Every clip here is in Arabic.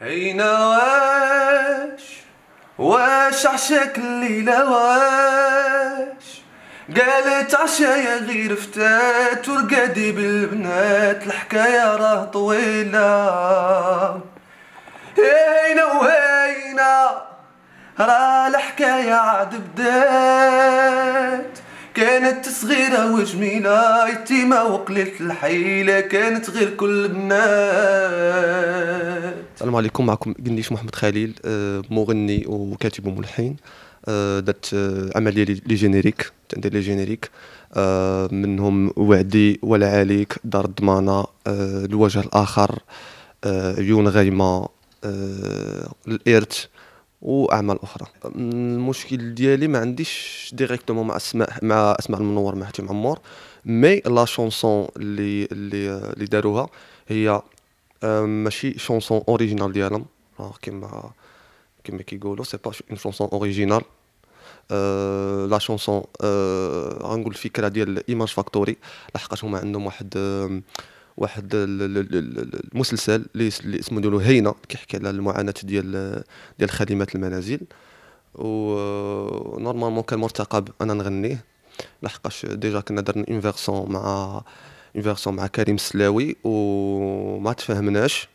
هينا واش واش عشاك الليلة واش قالت عشايا غير فتات ورقادي بالبنات الحكاية راه طويلة هينا وهينا راه الحكاية عاد بدات كانت صغيرة وجميلة يتيمة وقليلة الحيلة كانت غير كل بنات السلام عليكم معكم قنيش محمد خليل آه، مغني وكاتب وملحن آه، درت آه، عملية لي جينيريك تندير لي جينيريك منهم وعدي ولا عليك دار الضمانة الوجه الآخر عيون غايمة الإرث واعمال اخرى المشكل ديالي ما عنديش ديريكتومون مع اسماء مع اسماء المنور مهدي عمور مي لا شونسون اللي اللي اللي داروها هي ماشي شونسون اوريجينال ديالهم كيما كيما كيقولوا سي با اون شونسون اوريجينال لا شونسون غنقول الفكره ديال ايماج فاكتوري لحقاش هما عندهم واحد أه واحد المسلسل اللي اسمه ديالو هينه كيحكي على المعاناه ديال ديال خادمات المنازل ونورمالمون كان مرتقب انا نغنيه لحقاش ديجا كنا درنا اون مع اون مع كريم السلاوي وما تفاهمناش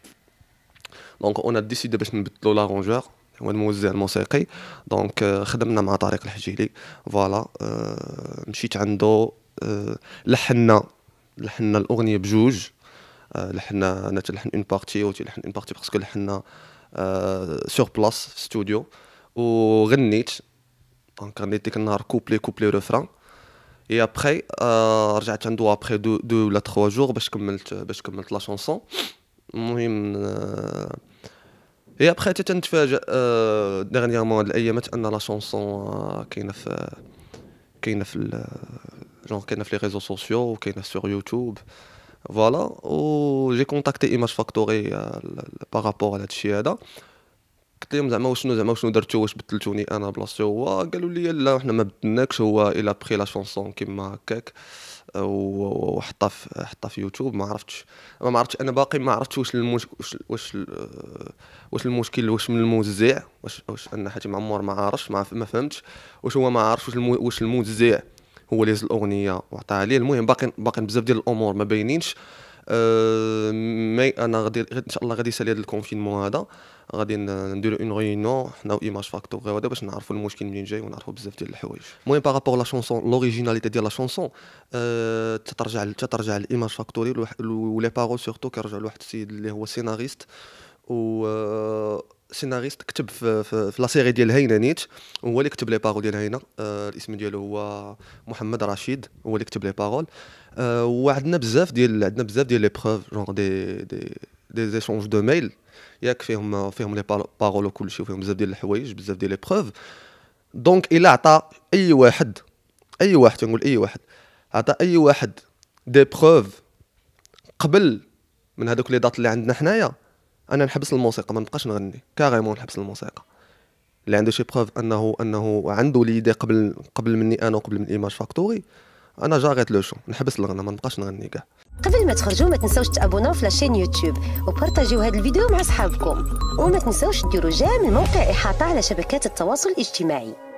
دونك اون ديسيدي باش نبدلو لارونجور هو الموزع الموسيقي دونك آه، خدمنا مع طارق الحجيلي فوالا آه، مشيت عنده آه، لحنا لحنا الاغنيه بجوج آه، لحنا انا تلحن اون بارتي و تلحن اون بارتي باسكو لحنا سور بلاص في ستوديو وغنيت دونك غنيت ديك النهار كوبلي كوبلي ريفران اي ابخي رجعت عندو ابخي دو دو ولا تخوا جور باش كملت باش كملت لا شونسون المهم اي آه، ابخي حتى تنتفاجئ ديغنييغمون هاد الايامات آه، ان لا شونسون كاينه في كاينه في جونغ كاينه في لي ريزو سوسيو وكاينه سور يوتيوب فوالا و جي كونتاكتي ايماج فاكتوري بارابور على هادشي هذا قلت لهم زعما وشنو زعما وشنو درتو واش بدلتوني انا بلاصتو هو قالوا لي لا حنا ما بدلناكش هو الى بخي لا شونسون كيما هكاك وحطها في حطها في يوتيوب ما عرفتش ما عرفتش انا باقي ما عرفتش واش المش... واش واش, واش المشكل واش من الموزع واش واش انا حاتم معمر ما عارفش ما, فهمتش واش هو ما عارفش واش الموزع هو اللي الاغنيه وعطاها ليه المهم باقي باقي بزاف ديال الامور ما باينينش أه مي انا غادي ان شاء الله غادي يسالي هذا الكونفينمون هذا غادي نديرو اون غيونيون حنا وايماج فاكتور غير هذا باش نعرفوا المشكل منين جاي ونعرفوا بزاف ديال الحوايج المهم بارابور لا شونسون لوريجيناليتي ديال لا آه، شونسون تترجع تترجع لايماج فاكتوري ولي بارول سورتو كيرجع لواحد السيد اللي هو سيناريست و آه، سيناريست كتب في, في, في لا سيري ديال هينا نيت هو اللي كتب لي بارول ديال هينا آه الاسم ديالو هو محمد رشيد هو اللي كتب لي بارول آه وعندنا بزاف ديال عندنا بزاف ديال لي بروف جونغ دي دي دي زيشونج دو ميل ياك فيهم فيهم لي بارول شيء وفيهم بزاف ديال الحوايج بزاف ديال لي بروف دونك الا عطى اي واحد اي واحد تنقول اي واحد عطى اي واحد دي بروف قبل من هذوك لي دات اللي عندنا حنايا انا نحبس الموسيقى ما نبقاش نغني كاريمون نحبس الموسيقى اللي عنده شي بروف انه انه عنده ليدي قبل قبل مني انا وقبل من ايماج فاكتوري انا جاريت لو شو نحبس الغنى ما نبقاش نغني كاع قبل ما تخرجوا ما تنساوش تابوناو في لاشين يوتيوب وبارطاجيو هذا الفيديو مع صحابكم وما تنساوش ديروا جيم الموقع احاطه على شبكات التواصل الاجتماعي